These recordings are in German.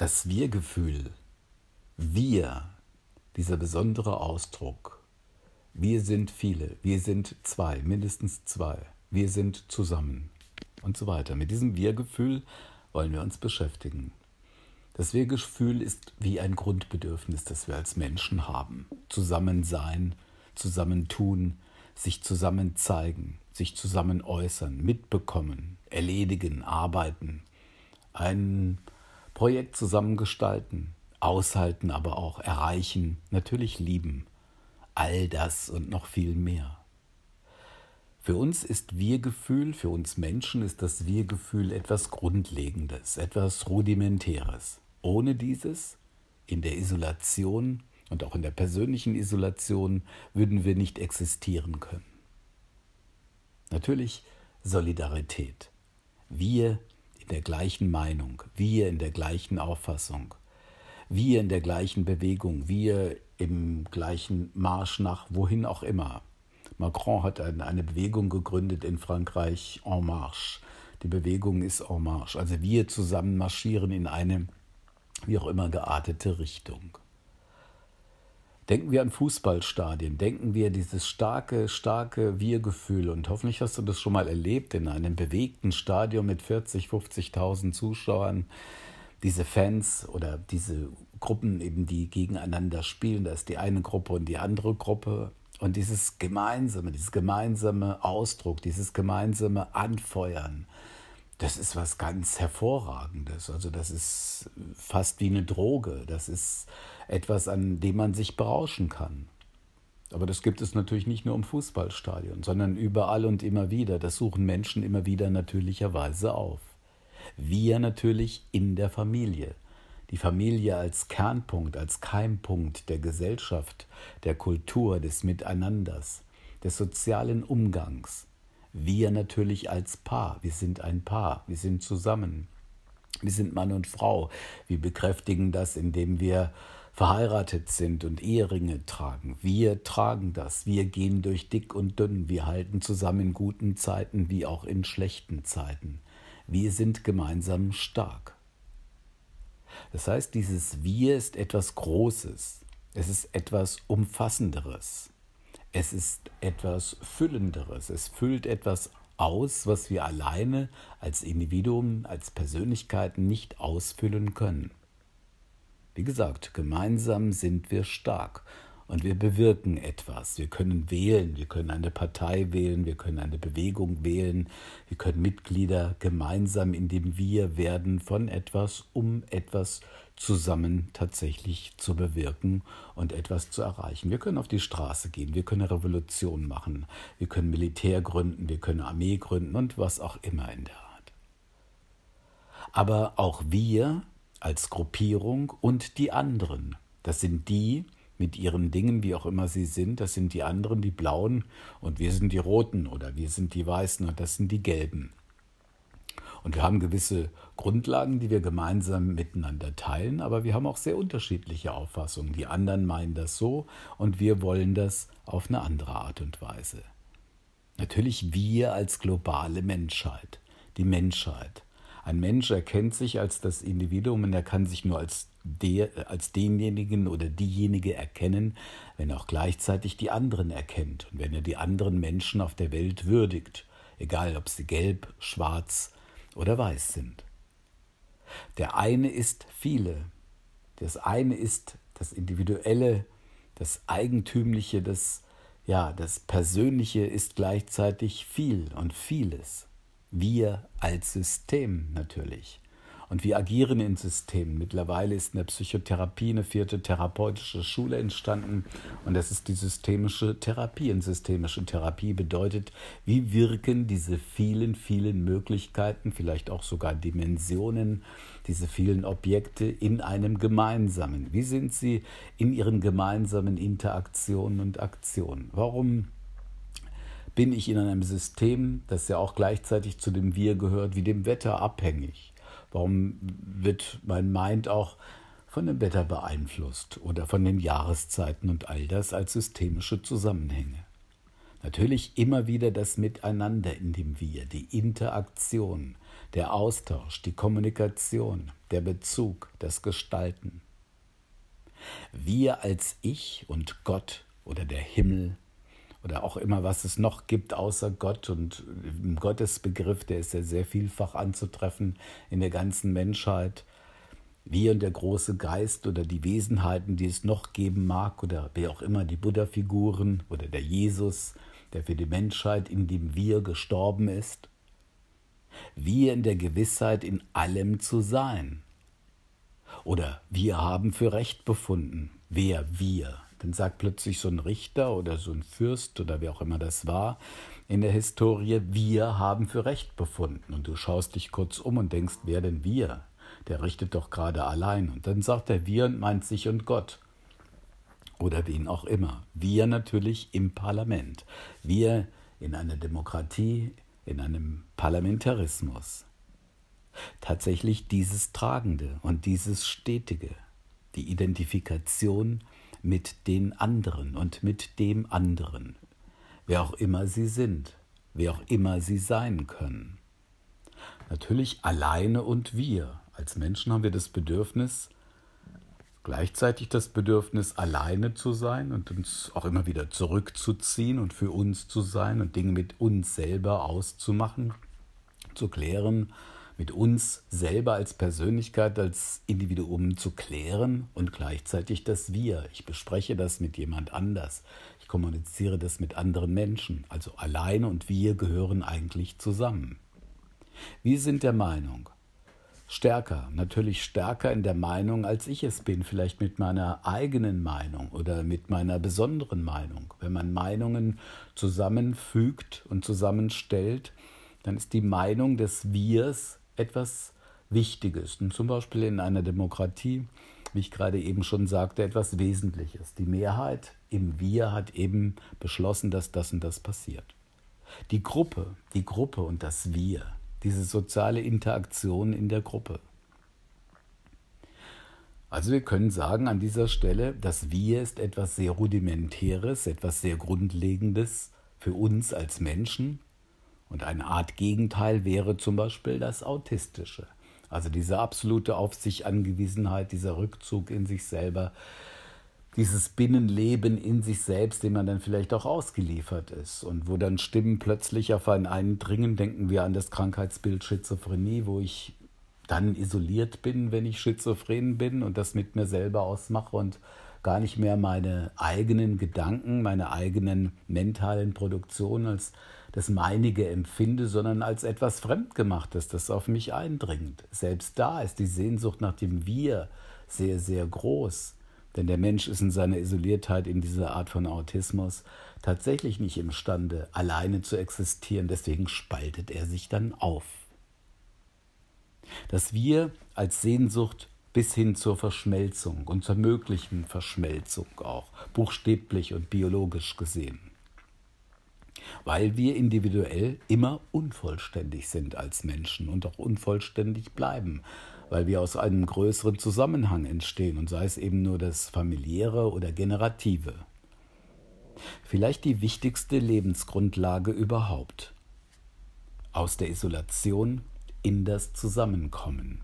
Das Wir-Gefühl, wir, dieser besondere Ausdruck, wir sind viele, wir sind zwei, mindestens zwei, wir sind zusammen und so weiter. Mit diesem Wir-Gefühl wollen wir uns beschäftigen. Das Wir-Gefühl ist wie ein Grundbedürfnis, das wir als Menschen haben. Zusammen sein, zusammen tun, sich zusammen zeigen, sich zusammen äußern, mitbekommen, erledigen, arbeiten. Ein Projekt zusammengestalten, aushalten, aber auch erreichen, natürlich lieben. All das und noch viel mehr. Für uns ist Wir-Gefühl, für uns Menschen ist das Wir-Gefühl etwas Grundlegendes, etwas Rudimentäres. Ohne dieses, in der Isolation und auch in der persönlichen Isolation, würden wir nicht existieren können. Natürlich Solidarität. Wir der gleichen Meinung, wir in der gleichen Auffassung, wir in der gleichen Bewegung, wir im gleichen Marsch nach wohin auch immer. Macron hat eine Bewegung gegründet in Frankreich, En Marche. Die Bewegung ist En Marche. Also wir zusammen marschieren in eine wie auch immer geartete Richtung. Denken wir an Fußballstadien, denken wir dieses starke, starke Wir-Gefühl und hoffentlich hast du das schon mal erlebt in einem bewegten Stadion mit 40, 50.000 Zuschauern, diese Fans oder diese Gruppen eben, die gegeneinander spielen, da ist die eine Gruppe und die andere Gruppe und dieses gemeinsame, dieses gemeinsame Ausdruck, dieses gemeinsame Anfeuern, das ist was ganz hervorragendes. Also das ist fast wie eine Droge, das ist etwas, an dem man sich berauschen kann. Aber das gibt es natürlich nicht nur im Fußballstadion, sondern überall und immer wieder. Das suchen Menschen immer wieder natürlicherweise auf. Wir natürlich in der Familie. Die Familie als Kernpunkt, als Keimpunkt der Gesellschaft, der Kultur, des Miteinanders, des sozialen Umgangs. Wir natürlich als Paar. Wir sind ein Paar. Wir sind zusammen. Wir sind Mann und Frau. Wir bekräftigen das, indem wir verheiratet sind und Eheringe tragen. Wir tragen das. Wir gehen durch dick und dünn. Wir halten zusammen in guten Zeiten wie auch in schlechten Zeiten. Wir sind gemeinsam stark. Das heißt, dieses Wir ist etwas Großes. Es ist etwas Umfassenderes. Es ist etwas Füllenderes. Es füllt etwas aus, was wir alleine als Individuen, als Persönlichkeiten nicht ausfüllen können. Wie gesagt, gemeinsam sind wir stark und wir bewirken etwas. Wir können wählen, wir können eine Partei wählen, wir können eine Bewegung wählen, wir können Mitglieder gemeinsam in dem Wir werden von etwas, um etwas zusammen tatsächlich zu bewirken und etwas zu erreichen. Wir können auf die Straße gehen, wir können Revolution machen, wir können Militär gründen, wir können Armee gründen und was auch immer in der Art. Aber auch wir als Gruppierung und die anderen. Das sind die mit ihren Dingen, wie auch immer sie sind, das sind die anderen, die blauen und wir sind die roten oder wir sind die weißen und das sind die gelben. Und wir haben gewisse Grundlagen, die wir gemeinsam miteinander teilen, aber wir haben auch sehr unterschiedliche Auffassungen. Die anderen meinen das so und wir wollen das auf eine andere Art und Weise. Natürlich wir als globale Menschheit, die Menschheit. Ein Mensch erkennt sich als das Individuum und er kann sich nur als, der, als denjenigen oder diejenige erkennen, wenn er auch gleichzeitig die anderen erkennt und wenn er die anderen Menschen auf der Welt würdigt, egal ob sie gelb, schwarz oder weiß sind. Der eine ist viele, das eine ist das Individuelle, das Eigentümliche, das, ja, das Persönliche ist gleichzeitig viel und vieles. Wir als System natürlich. Und wir agieren in Systemen. Mittlerweile ist in der Psychotherapie eine vierte therapeutische Schule entstanden und das ist die systemische Therapie. Und systemische Therapie bedeutet, wie wirken diese vielen, vielen Möglichkeiten, vielleicht auch sogar Dimensionen, diese vielen Objekte in einem gemeinsamen? Wie sind sie in ihren gemeinsamen Interaktionen und Aktionen? Warum? bin ich in einem System, das ja auch gleichzeitig zu dem Wir gehört, wie dem Wetter abhängig? Warum wird mein Mind auch von dem Wetter beeinflusst oder von den Jahreszeiten und all das als systemische Zusammenhänge? Natürlich immer wieder das Miteinander in dem Wir, die Interaktion, der Austausch, die Kommunikation, der Bezug, das Gestalten. Wir als Ich und Gott oder der Himmel oder auch immer, was es noch gibt außer Gott und im Gottesbegriff, der ist ja sehr vielfach anzutreffen in der ganzen Menschheit. Wir und der große Geist oder die Wesenheiten, die es noch geben mag oder wer auch immer, die Buddha-Figuren oder der Jesus, der für die Menschheit in dem Wir gestorben ist. Wir in der Gewissheit, in allem zu sein. Oder wir haben für recht befunden. Wer wir? Dann sagt plötzlich so ein Richter oder so ein Fürst oder wer auch immer das war in der Historie, wir haben für Recht befunden. Und du schaust dich kurz um und denkst, wer denn wir? Der richtet doch gerade allein. Und dann sagt er wir und meint sich und Gott oder wen auch immer. Wir natürlich im Parlament. Wir in einer Demokratie, in einem Parlamentarismus. Tatsächlich dieses Tragende und dieses Stetige, die Identifikation mit den anderen und mit dem anderen, wer auch immer sie sind, wer auch immer sie sein können. Natürlich alleine und wir. Als Menschen haben wir das Bedürfnis, gleichzeitig das Bedürfnis, alleine zu sein und uns auch immer wieder zurückzuziehen und für uns zu sein und Dinge mit uns selber auszumachen, zu klären mit uns selber als Persönlichkeit, als Individuum zu klären und gleichzeitig das Wir. Ich bespreche das mit jemand anders. Ich kommuniziere das mit anderen Menschen. Also alleine und wir gehören eigentlich zusammen. Wir sind der Meinung. Stärker, natürlich stärker in der Meinung, als ich es bin, vielleicht mit meiner eigenen Meinung oder mit meiner besonderen Meinung. Wenn man Meinungen zusammenfügt und zusammenstellt, dann ist die Meinung des Wirs etwas Wichtiges. Und zum Beispiel in einer Demokratie, wie ich gerade eben schon sagte, etwas Wesentliches. Die Mehrheit im Wir hat eben beschlossen, dass das und das passiert. Die Gruppe, die Gruppe und das Wir, diese soziale Interaktion in der Gruppe. Also wir können sagen an dieser Stelle, das Wir ist etwas sehr Rudimentäres, etwas sehr Grundlegendes für uns als Menschen, und eine Art Gegenteil wäre zum Beispiel das Autistische. Also diese absolute Auf sich Angewiesenheit, dieser Rückzug in sich selber, dieses Binnenleben in sich selbst, dem man dann vielleicht auch ausgeliefert ist und wo dann Stimmen plötzlich auf einen eindringen, denken wir an das Krankheitsbild Schizophrenie, wo ich dann isoliert bin, wenn ich schizophren bin und das mit mir selber ausmache und gar nicht mehr meine eigenen Gedanken, meine eigenen mentalen Produktionen als das Meinige empfinde, sondern als etwas Fremdgemachtes, das auf mich eindringt. Selbst da ist die Sehnsucht nach dem Wir sehr, sehr groß. Denn der Mensch ist in seiner Isoliertheit, in dieser Art von Autismus, tatsächlich nicht imstande, alleine zu existieren. Deswegen spaltet er sich dann auf. Das Wir als Sehnsucht bis hin zur Verschmelzung und zur möglichen Verschmelzung auch, buchstäblich und biologisch gesehen weil wir individuell immer unvollständig sind als Menschen und auch unvollständig bleiben, weil wir aus einem größeren Zusammenhang entstehen und sei es eben nur das familiäre oder generative. Vielleicht die wichtigste Lebensgrundlage überhaupt. Aus der Isolation in das Zusammenkommen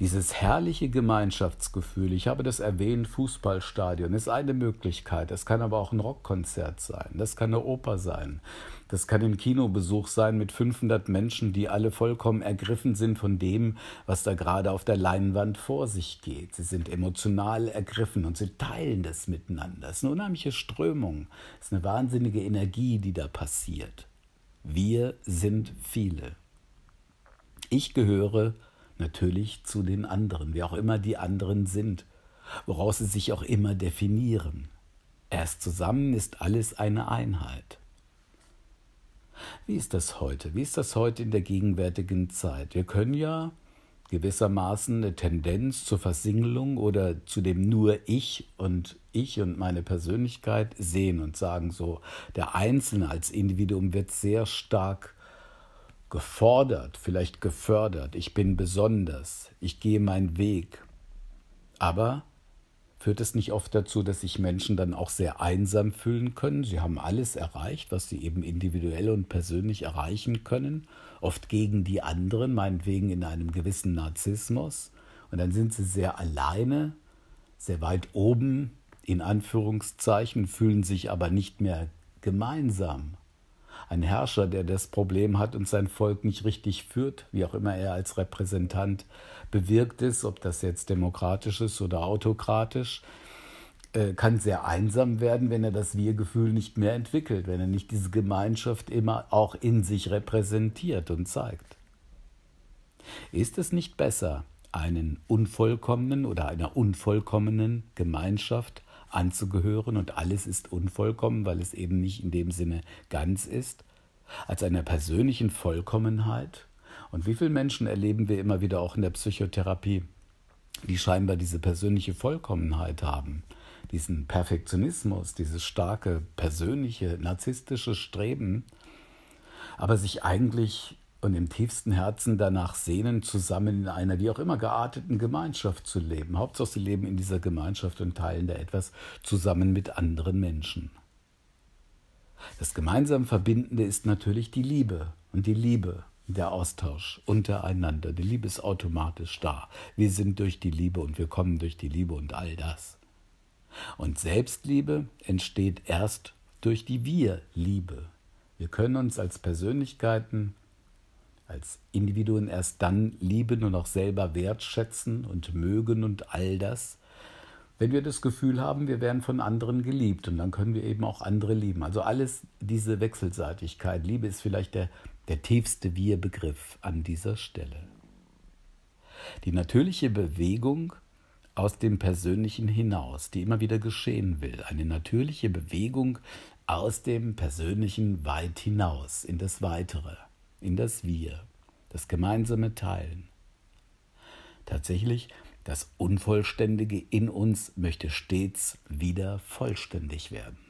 dieses herrliche Gemeinschaftsgefühl. Ich habe das erwähnt, Fußballstadion ist eine Möglichkeit. Das kann aber auch ein Rockkonzert sein. Das kann eine Oper sein. Das kann ein Kinobesuch sein mit 500 Menschen, die alle vollkommen ergriffen sind von dem, was da gerade auf der Leinwand vor sich geht. Sie sind emotional ergriffen und sie teilen das miteinander. Es ist eine unheimliche Strömung. Es ist eine wahnsinnige Energie, die da passiert. Wir sind viele. Ich gehöre natürlich zu den anderen, wie auch immer die anderen sind, woraus sie sich auch immer definieren. Erst zusammen ist alles eine Einheit. Wie ist das heute? Wie ist das heute in der gegenwärtigen Zeit? Wir können ja gewissermaßen eine Tendenz zur Versingelung oder zu dem nur ich und ich und meine Persönlichkeit sehen und sagen so, der Einzelne als Individuum wird sehr stark gefordert, vielleicht gefördert, ich bin besonders, ich gehe meinen Weg. Aber führt es nicht oft dazu, dass sich Menschen dann auch sehr einsam fühlen können? Sie haben alles erreicht, was sie eben individuell und persönlich erreichen können, oft gegen die anderen, meinetwegen in einem gewissen Narzissmus. Und dann sind sie sehr alleine, sehr weit oben, in Anführungszeichen, fühlen sich aber nicht mehr gemeinsam ein Herrscher, der das Problem hat und sein Volk nicht richtig führt, wie auch immer er als Repräsentant bewirkt ist, ob das jetzt demokratisch ist oder autokratisch, äh, kann sehr einsam werden, wenn er das Wir-Gefühl nicht mehr entwickelt, wenn er nicht diese Gemeinschaft immer auch in sich repräsentiert und zeigt. Ist es nicht besser, einen unvollkommenen oder einer unvollkommenen Gemeinschaft anzugehören und alles ist unvollkommen, weil es eben nicht in dem Sinne ganz ist, als einer persönlichen Vollkommenheit? Und wie viele Menschen erleben wir immer wieder auch in der Psychotherapie, die scheinbar diese persönliche Vollkommenheit haben? diesen Perfektionismus, dieses starke persönliche, narzisstische Streben, aber sich eigentlich und im tiefsten Herzen danach sehnen, zusammen in einer wie auch immer gearteten Gemeinschaft zu leben. Hauptsache, sie leben in dieser Gemeinschaft und teilen da etwas zusammen mit anderen Menschen. Das gemeinsam Verbindende ist natürlich die Liebe und die Liebe, der Austausch untereinander. Die Liebe ist automatisch da. Wir sind durch die Liebe und wir kommen durch die Liebe und all das. Und Selbstliebe entsteht erst durch die Wir-Liebe. Wir können uns als Persönlichkeiten als Individuen erst dann lieben und auch selber wertschätzen und mögen und all das, wenn wir das Gefühl haben, wir werden von anderen geliebt und dann können wir eben auch andere lieben. Also alles diese Wechselseitigkeit. Liebe ist vielleicht der, der tiefste Wir-Begriff an dieser Stelle. Die natürliche Bewegung aus dem Persönlichen hinaus, die immer wieder geschehen will. Eine natürliche Bewegung aus dem Persönlichen weit hinaus in das Weitere in das Wir, das gemeinsame Teilen. Tatsächlich, das Unvollständige in uns möchte stets wieder vollständig werden.